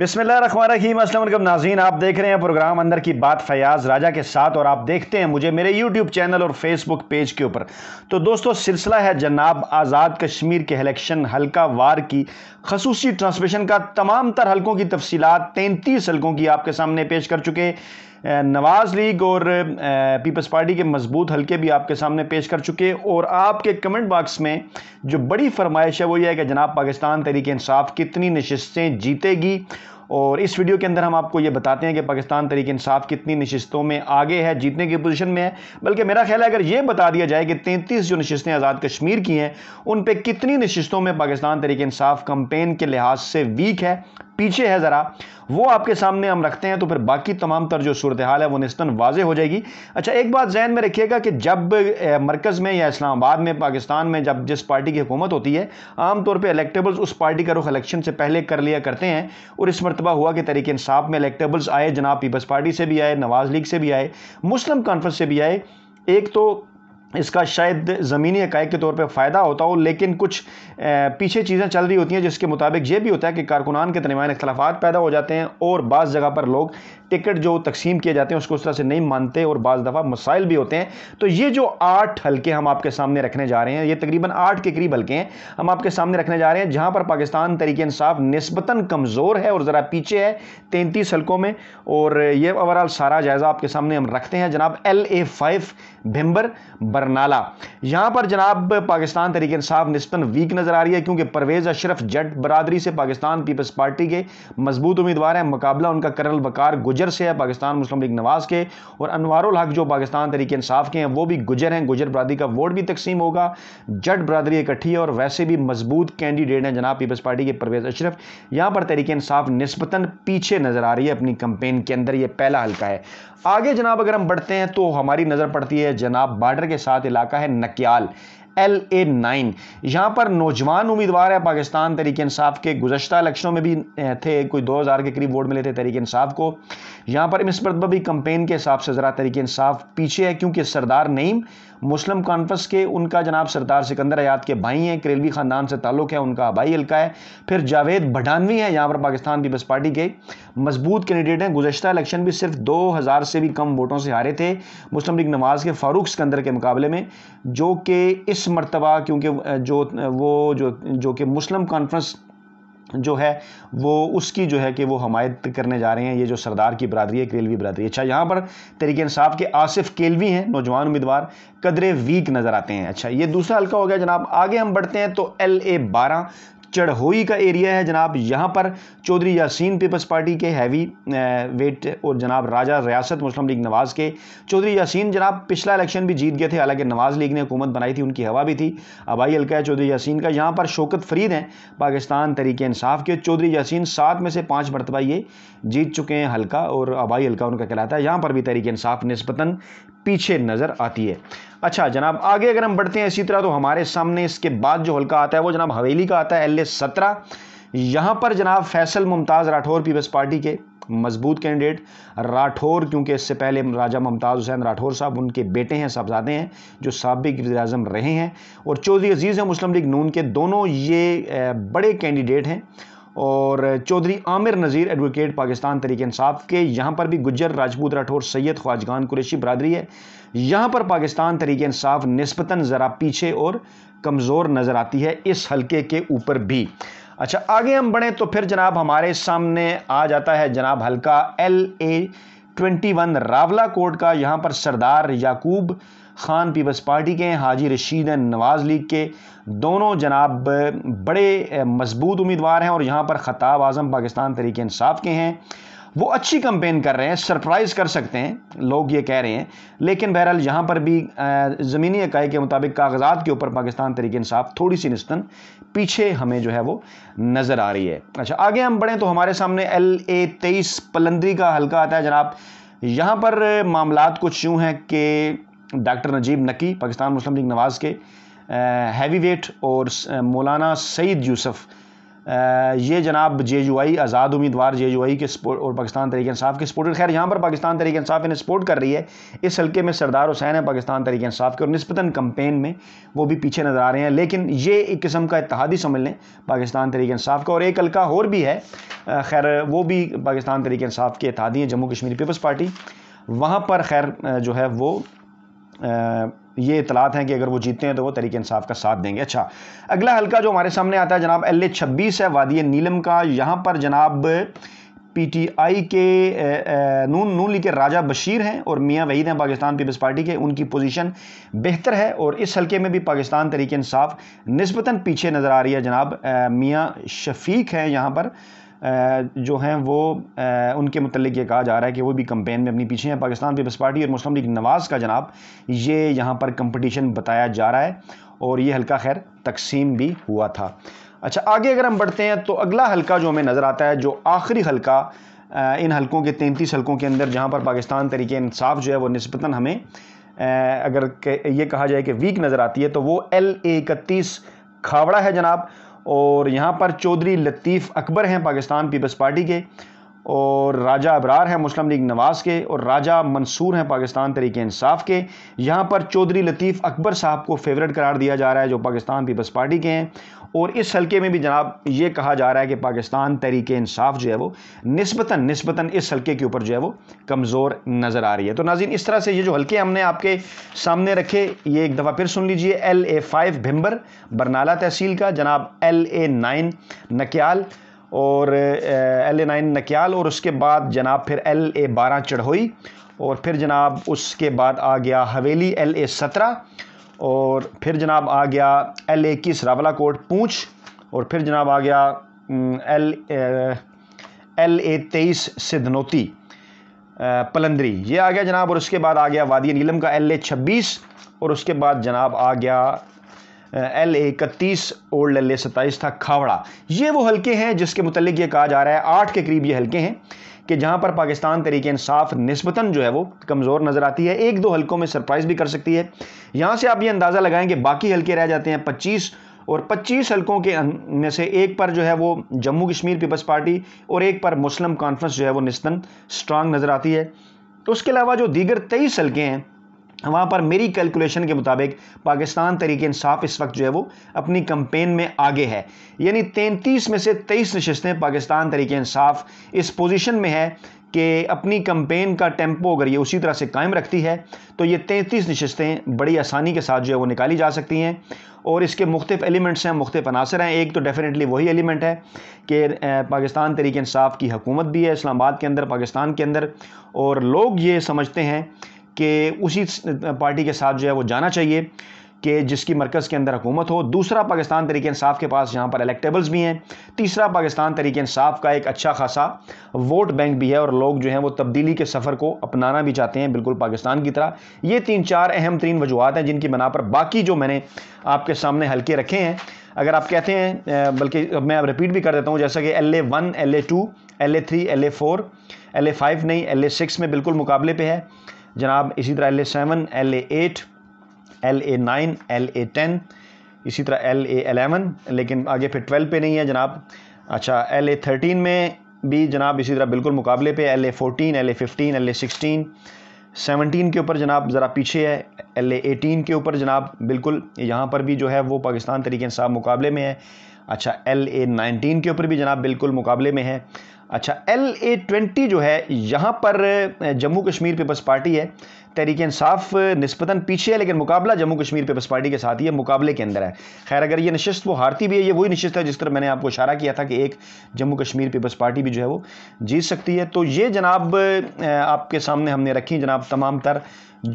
बिसमीम असल नाजीन आप देख रहे हैं प्रोग्राम अंदर की बात फयाज राजा के साथ और आप देखते हैं मुझे मेरे यूट्यूब चैनल और फेसबुक पेज के ऊपर तो दोस्तों सिलसिला है जनाब आज़ाद कश्मीर के इलेक्शन हल्का वार की खसूसी ट्रांसमिशन का तमाम तर हल्कों की तफसीत तैंतीस हल्कों की आपके सामने पेश कर चुके नवाज़ लीग और पीपल्स पार्टी के मजबूत हलके भी आपके सामने पेश कर चुके और आपके कमेंट बॉक्स में जो बड़ी फरमाइश है वो ये है कि जनाब पाकिस्तान तरीके इंसाफ कितनी नशस्तें जीतेगी और इस वीडियो के अंदर हम आपको ये बताते हैं कि पाकिस्तान तरीके इंसाफ कितनी नशस्तों में आगे है जीतने की पोजीशन में है बल्कि मेरा ख्याल है अगर ये बता दिया जाए कि 33 जो नशस्तें आज़ाद कश्मीर की हैं उन पर कितनी नशस्तों में पाकिस्तान तरीके इंसाफ कंपेन के लिहाज से वीक है पीछे है ज़रा वो आपके सामने हम रखते हैं तो फिर बाकी तमाम तर जो सूरत हाल है वो नस्तन वाजे हो जाएगी अच्छा एक बात जहन में रखिएगा कि जब मरकज़ में या इस्लामाबाद में पाकिस्तान में जब जिस पार्टी की हुकूमत होती है आमतौर पर इलेक्टेबल्स उस पार्टी का रुख इलेक्शन से पहले कर लिया करते हैं और इस मरतबा हुआ कि तरीके इंसाफ में इलेक्टेबल्स आए जनाब पीपल्स पार्टी से भी आए नवाज़ लीग से भी आए मुस्लिम कॉन्फ्रेंस से भी आए एक तो इसका शायद ज़मीनी इकाई के तौर पे फ़ायदा होता हो लेकिन कुछ पीछे चीज़ें चल रही होती हैं जिसके मुताबिक ये भी होता है कि कारकुनान के दरमियान अख्तलाफात पैदा हो जाते हैं और बाज़ जगह पर लोग टिकट जो तकसीम किए जाते हैं उसको उस तरह से नहीं मानते और बाज़ दफ़ा मसाइल भी होते हैं तो ये जो आठ हल्के हम आपके सामने रखने जा रहे हैं ये तकरीबन आठ के करीब हल्के हैं हम आपके सामने रखने जा रहे हैं जहाँ पर पाकिस्तान तरीके इंसाफ नस्बता कमज़ोर है और ज़रा पीछे है तैंतीस हल्कों में और ये ओवरऑल सारा जायज़ा आपके सामने हम रखते हैं जनाब L A five Bhimber Barnala यहाँ पर जनाब पाकिस्तान तरीके इंसाफ नस्बता वीक नज़र आ रही है क्योंकि परवेज़ अशरफ जट बरदरी से पाकिस्तान पीपल्स पार्टी के मजबूत उम्मीदवार हैं मुकाबला उनका कर्नल बकार गुजर गुजर से है पाकिस्तान मुस्लिम लीग नवाज़ के और अनवारुल हक जो पाकिस्तान तरीके इंसाफ के हैं वो भी गुजर हैं गुजर बरदरी का वोट भी तकसीम होगा जट बरदरी इकट्ठी है और वैसे भी मजबूत कैंडिडेट हैं जनाब पीपल्स पार्टी के परवेज़ अशरफ यहाँ पर तरीके इंसाफ नस्बता पीछे नज़र आ रही है अपनी कंपेन के अंदर ये पहला हल्का है आगे जनाब अगर हम बढ़ते हैं तो हमारी नज़र पड़ती है जनाब बार्डर के साथ इलाका है नक्याल एल ए नाइन यहाँ पर नौजवान उम्मीदवार है पाकिस्तान तरीके इंसाफ के गुजशत इलेक्शनों में भी थे कोई दो हज़ार के करीब वोट मिले थे तरीके इंसाफ को यहाँ पर इस भी कंपेन के हिसाब से ज़रा तरीके इंसाफ पीछे है क्योंकि सरदार नईम मुस्लिम कॉन्फ्रेंस के उनका जनाब सरदार सिकंदर आयात के भाई हैं करेलवी ख़ानदान से ताल्लुक़ है उनका आबाई हल्का है फिर जावेद भडानवी हैं यहाँ पर पाकिस्तान पीपल्स पार्टी के मजबूत कैंडिडेट हैं गुजशत इलेक्शन भी सिर्फ दो हज़ार से भी कम वोटों से हारे थे मुस्लिम लीग नवाज़ के फ़ारूक सिकंदर के मुकाबले में जो कि इस मरतबा क्योंकि जो वो जो जो कि मुस्लिम कॉन्फ्रेंस जो है वो उसकी जो है कि वो हमायत करने जा रहे हैं ये जो सरदार की बरदरी है केलवी बरदरी अच्छा यहाँ पर तरीके इंसाफ के आसिफ केलवी हैं नौजवान उम्मीदवार कदरे वीक नज़र आते हैं अच्छा ये दूसरा हल्का हो गया जनाब आगे हम बढ़ते हैं तो एल ए बारह चढ़ोई का एरिया है जनाब यहाँ पर चौधरी यासीन पीपल्स पार्टी के हैवी वेट और जनाब राजा रियासत मुस्लिम लीग नवाज़ के चौधरी यासीन जनाब पिछला इलेक्शन भी जीत गए थे हालांकि नवाज़ लीग ने हुकूमत बनाई थी उनकी हवा भी थी आबाई हल्का है चौधरी यासीन का यहाँ पर शोकत फरीद हैं पाकिस्तान तरीके इंसाफ के चौधरी यासीन सात में से पाँच मरतबा ये जीत चुके हैं हल्का और आबाई हल्का उनका कहलाता है यहाँ पर भी तरीके इंसाफ नस्बता पीछे नज़र आती है अच्छा जनाब आगे अगर हम बढ़ते हैं इसी तरह तो हमारे सामने इसके बाद जो हल्का आता है वो जनाब हवेली का आता है एल ए सत्रह यहाँ पर जनाब फैसल मुमताज़ राठौर पीपल्स पार्टी के मजबूत कैंडिडेट राठौर क्योंकि इससे पहले राजा मुमताज़ हुसैन राठौर साहब उनके बेटे हैं साहबजादे हैं जो सबक वजी अजम रहे हैं और चौधरी अजीज़ हैं मुस्लिम लीग नून के दोनों ये बड़े कैंडिडेट हैं और चौधरी आमिर नज़ीर एडवोकेट पाकिस्तान तरीके इंसाफ के यहाँ पर भी गुज्जर राजपूत राठौर सैयद ख्वाजगान कुरेशी बरदरी है यहाँ पर पाकिस्तान तरीके इंसाफ नस्बता ज़रा पीछे और कमज़ोर नज़र आती है इस हल्के के ऊपर भी अच्छा आगे हम बढ़ें तो फिर जनाब हमारे सामने आ जाता है जनाब हल्का L A twenty one Rawalakot का यहाँ पर सरदार याकूब खान पीपल्स पार्टी के हैं हाजी रशीद हैं नवाज़ लीग के दोनों जनाब बड़े मजबूत उम्मीदवार हैं और यहाँ पर ख़ताब आज़म पाकिस्तान तरीके इंसाफ के हैं वो अच्छी कंपेन कर रहे हैं सरप्राइज़ कर सकते हैं लोग ये कह रहे हैं लेकिन बहरहाल यहाँ पर भी ज़मीनी इकाई के मुताबिक कागजात के ऊपर पाकिस्तान तरीके इंसाफ थोड़ी सी नस्तन पीछे हमें जो है वो नज़र आ रही है अच्छा आगे हम बढ़ें तो हमारे सामने एल ए तेईस पलंदरी का हल्का आता है जनाब यहाँ पर मामला कुछ यूँ हैं कि डॉक्टर नजीब नकी पाकिस्तान मुस्लिम लीग नवाज़ के हैवी वेट और मौलाना सईद यूसुफ़ ये जनाब जे यू आई आज़ाद उम्मीदवार जे यू आई के सपोर्ट और पाकिस्तान तरीके इंसाफ के सपोर्टर खैर यहाँ पर पाकिस्तान तरीके इंसाफ इन्हें सपोर्ट कर रही है इस हल्के में सरदार हुसैन है पाकिस्तान तरीके इंसाफ के और नस्बता कंपेन में वो भी पीछे नज़र आ रहे हैं लेकिन ये एक किस्म का इतिहादी समझ लें पाकिस्तान तरीके इंसाफ का और एक हल्का और भी है खैर वो भी पाकिस्तान तरीके इंसाफ के इतिहादी हैं जम्मू कश्मीर पीपल्स पार्टी वहाँ पर खैर जो है वो ये इतलात हैं कि अगर वो जीतते हैं तो वो तरीके इंसाफ का साथ देंगे अच्छा अगला हल्का जो हमारे सामने आता है जनाब एल ए छब्बीस है वादी नीलम का यहाँ पर जनाब पीटीआई के नून नून लीग के राजा बशीर हैं और मियाँ वहीद हैं पाकिस्तान पीपल्स पार्टी के उनकी पोजीशन बेहतर है और इस हलके में भी पाकिस्तान तरीके इंसाफ नस्बता पीछे नज़र आ रही है जनाब मियाँ शफीक हैं यहाँ पर जो हैं वो उनके मतलब ये कहा जा रहा है कि वो भी कंपेन में अपनी पीछे हैं पाकिस्तान पीपल्स पार्टी और मुस्लिम लीग नवाज़ का जनाब ये यहाँ पर कंपटीशन बताया जा रहा है और ये हल्का खैर तकसीम भी हुआ था अच्छा आगे अगर हम बढ़ते हैं तो अगला हल्का जो हमें नज़र आता है जो आखिरी हल्का इन हल्कों के तैंतीस हल्कों के अंदर जहाँ पर पाकिस्तान तरीके इंसाफ जो है वो नस्बता हमें अगर ये कहा जाए कि वीक नज़र आती है तो वो एल ए इकतीस खावड़ा है जनाब और यहाँ पर चौधरी लतीफ़ अकबर हैं पाकिस्तान पीपल्स पार्टी के और राजा अबरार हैं मुस्लिम लीग नवाज़ के और राजा मंसूर हैं पाकिस्तान तरीके इंसाफ के यहाँ पर चौधरी लतीफ़ अकबर साहब को फेवरेट करार दिया जा रहा है जो पाकिस्तान पीपल्स पार्टी के हैं और इस हलके में भी जनाब ये कहा जा रहा है कि पाकिस्तान तरीके इंसाफ जो है वो नस्बता नस्बता इस हल्के के ऊपर जो है वो कमज़ोर नज़र आ रही है तो नाजिन इस तरह से ये जो हल्के हमने आपके सामने रखे ये एक दफ़ा फिर सुन लीजिए L A five Bhimber Barnala tehsil का जनाब एल ए नाइन नक्याल और एल ए नाइन नकियाल और उसके बाद जनाब फिर एल ए बारह चढ़ोई और फिर जनाब उसके बाद आ गया हवेली एल ए सत्रह और फिर जनाब आ गया एल ए इक्कीस रावला कोट पूँछ और फिर जनाब आ गया एल एल ए तेईस सिद्धनोती पलंदरी ये आ गया जनाब और उसके बाद आ गया वादी नीलम का एल ए छब्बीस और उसके बाद जनाब आ गया एल ए इकतीस ओल्ड एल ए सत्ताईस था खावड़ा ये वो हल्के हैं जिसके मतलब ये कहा जा रहा है आठ के करीब ये हल्के हैं कि जहां पर पाकिस्तान तरीके इंसाफ नस्बता जो है वो कमज़ोर नज़र आती है एक दो हल्कों में सरप्राइज़ भी कर सकती है यहाँ से आप ये अंदाज़ा लगाएं कि बाकी हल्के रह जाते हैं पच्चीस और पच्चीस हलकों के अं-, में से एक पर जो है वो जम्मू कश्मीर पीपल्स पार्टी और एक पर मुस्लिम कॉन्फ्रेंस जो है वो निस्तन स्ट्रांग नज़र आती है उसके अलावा जो दीगर तेईस हल्के हैं वहाँ पर मेरी कैलकुलेशन के मुताबिक पाकिस्तान तरीके इंसाफ इस वक्त जो है वो अपनी कंपेन में आगे है यानी तैंतीस में से तेईस नशस्तें पाकिस्तान तरीके इंसाफ इस पोजीशन में है कि अपनी कंपेन का टेम्पो अगर ये उसी तरह से कायम रखती है तो ये तैंतीस नशस्तें बड़ी आसानी के साथ जो है वो निकाली जा सकती हैं और इसके मुख्तु एलिमेंट्स हैं मुख्तु अनासर हैं एक तो डेफिनेटली वही एलिमेंट है कि पाकिस्तान तरीके इंसाफ की हकूमत भी है इस्लामाबाद के अंदर पाकिस्तान के अंदर और लोग ये समझते हैं कि उसी पार्टी के साथ जो है वो जाना चाहिए कि जिसकी मरकज़ के अंदर हुकूमत हो दूसरा पाकिस्तान तरीके इंसाफ के पास यहाँ पर इलेक्टेबल्स भी हैं तीसरा पाकिस्तान तरीके इंसाफ का एक अच्छा खासा वोट बैंक भी है और लोग जो हैं वो तब्दीली के सफ़र को अपनाना भी चाहते हैं बिल्कुल पाकिस्तान की तरह ये तीन चार अहम तरीन वजूहत हैं जिनकी बना पर बाकी जो मैंने आपके सामने हल्के रखे हैं अगर आप कहते हैं बल्कि मैं अब रिपीट भी कर देता हूँ जैसा कि L A one L A two L A three L A four L A five नहीं एल ए सिक्स में बिल्कुल मुकाबले पर है जनाब इसी तरह L A seven L A eight L A nine L A ten इसी तरह एल ए एलेवन लेकिन आगे फिर ट्वेल्व पे नहीं है जनाब अच्छा एल ए थर्टीन में भी जनाब इसी तरह बिल्कुल मुकाबले पे L A fourteen L A fifteen L A sixteen seventeen के ऊपर जनाब ज़रा पीछे है एल ए एटीन के ऊपर जनाब बिल्कुल यहाँ पर भी जो है वो पाकिस्तान तरीके साहब मुकाबले में है अच्छा एल ए नाइनटीन के ऊपर भी जनाब बिल्कुल मुकाबले में है अच्छा एल ए ट्वेंटी जो है यहाँ पर जम्मू कश्मीर पीपल्स पार्टी है तहरीक इंसाफ नस्बता पीछे है लेकिन मुकाबला जम्मू कश्मीर पीपल्स पार्टी के साथ ही है मुकाबले के अंदर है खैर अगर ये नशस्त वो हारती भी है ये वही नशस्त है जिस तरह मैंने आपको इशारा किया था कि एक जम्मू कश्मीर पीपल्स पार्टी भी जो है वो जीत सकती है तो ये जनाब आपके सामने हमने रखी जनाब तमाम तर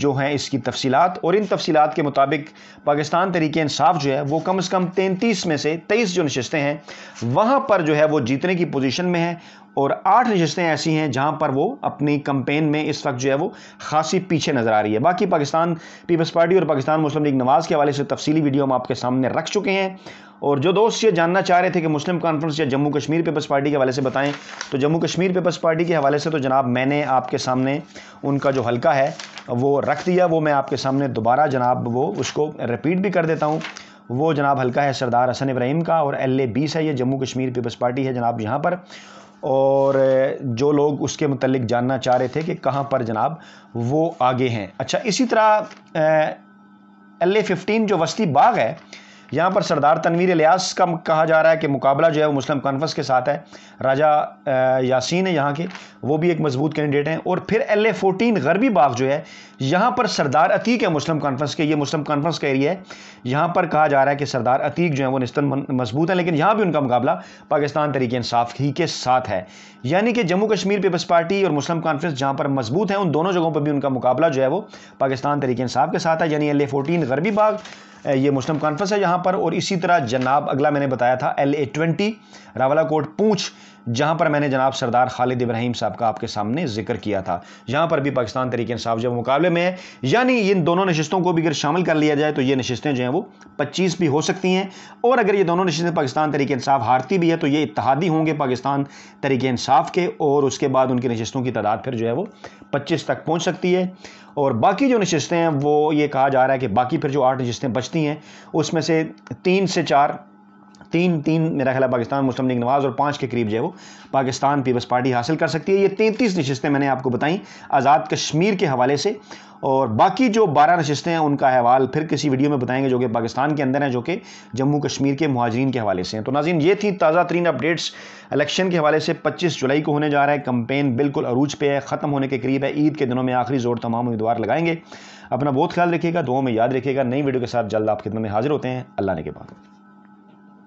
जो हैं इसकी तफसीत और इन तफसीत के मुताबिक पाकिस्तान तरीके इंसाफ जो है वो कम अज़ कम तैंतीस में से तेईस जो नशस्तें हैं वहाँ पर जो है वो जीतने की पोजिशन में है और आठ नशस्तें ऐसी हैं जहां पर वो अपनी कंपेन में इस वक्त जो है वो खासी पीछे नज़र आ रही है बाकी पाकिस्तान पीपल्स पार्टी और पाकिस्तान मुस्लिम लीग नवाज़ के हवाले से तफसीली वीडियो हम आपके सामने रख चुके हैं और जो दोस्त ये जानना चाह रहे थे कि मुस्लिम कॉन्फ्रेंस या जम्मू कश्मीर पीपल्स पार्टी के हवाले से बताएं तो जम्मू कश्मीर पीपल्स पार्टी के हवाले से तो जनाब मैंने आपके सामने उनका जो हल्का है वो रख दिया वो मैं आपके सामने दोबारा जनाब वो उसको रिपीट भी कर देता हूँ वो जनाब हल्का है सरदार हसन इब्राहिम का और एल ए बीस है ये जम्मू कश्मीर पीपल्स पार्टी है जनाब यहाँ पर और जो लोग उसके मतलब जानना चाह रहे थे कि कहाँ पर जनाब वो आगे हैं अच्छा इसी तरह एल ए फिफ्टीन जो वस्ती बाग है यहाँ पर सरदार तनवीर लियास का कहा जा रहा है कि मुकाबला जो है वो मुस्लिम कॉन्फ्रेंस के साथ है राजा यासीन है यहाँ के वो भी एक मजबूत कैंडिडेट हैं और फिर L A fourteen Gharbi Bagh जो है यहाँ पर सरदार अतीक है मुस्लिम कॉन्फ्रेंस के ये मुस्लिम कॉन्फ्रेंस का एरिया है यहाँ पर कहा जा रहा है कि सरदार अतीक जो है वो नस्तन मजबूत हैं लेकिन यहाँ भी उनका मुकाबला पाकिस्तान तरीके इंसाफ ही के साथ है यानी कि जम्मू कश्मीर पीपल्स पार्टी और मुस्लिम कॉन्फ्रेंस जहाँ पर मजबूत है उन दोनों जगहों पर भी उनका मुकाबला जो है वो पाकिस्तान तरीके इंसाफ के साथ है यानी L A fourteen Gharbi Bagh ये मुस्लिम कॉन्फ्रेंस है यहाँ पर और इसी तरह जनाब अगला मैंने बताया था L A twenty Rawalakot Poonch जहाँ पर मैंने जनाब सरदार खालिद इब्राहिम साहब का आपके सामने जिक्र किया था यहाँ पर भी पाकिस्तान तरीके इंसाफ जब मुकाबले में है यानी इन दोनों नशस्तों को भी अगर शामिल कर लिया जाए तो ये नशस्तें जो हैं वो पच्चीस भी हो सकती हैं और अगर ये दोनों नशस्तें पाकिस्तान तरीके इंसाफ हारती भी है तो ये इतिहादी होंगे पाकिस्तान तरीके इंसाफ के और उसके बाद उनकी नशस्तों की तादाद फिर जो है वो पच्चीस तक पहुँच सकती है और बाकी जो नशस्तें हैं वो ये कहा जा रहा है कि बाकी फिर जो आठ नशस्तें बचती हैं उसमें से तीन से चार तीन तीन मेरा ख्याल पाकिस्तान मुस्लिम लीग नवाज और पाँच के करीब जो है वो पाकिस्तान पीपल्स पार्टी हासिल कर सकती है ये तैंतीस नशस्तें मैंने आपको बताई आज़ाद कश्मीर के हवाले से और बाकी जो बारह नशस्तें हैं उनका अहवाल फिर किसी वीडियो में बताएंगे जो कि पाकिस्तान के अंदर हैं जो कि जम्मू कश्मीर के महाजरीन के हवाले से हैं तो नाजीन ये थी ताज़ा तरीन अपडेट्स इलेक्शन के हवाले से 25 जुलाई को होने जा रहा है कंपेन बिल्कुल अरूज पे है ख़त्म होने के करीब है ईद के दिनों में आखिरी जोर तमाम उम्मीदवार लगाएंगे अपना बहुत ख्याल रखिएगा दो में याद रखिएगा नई वीडियो के साथ जल्द आप खिदमत में हाजिर होते हैं अल्लाह ने के बाद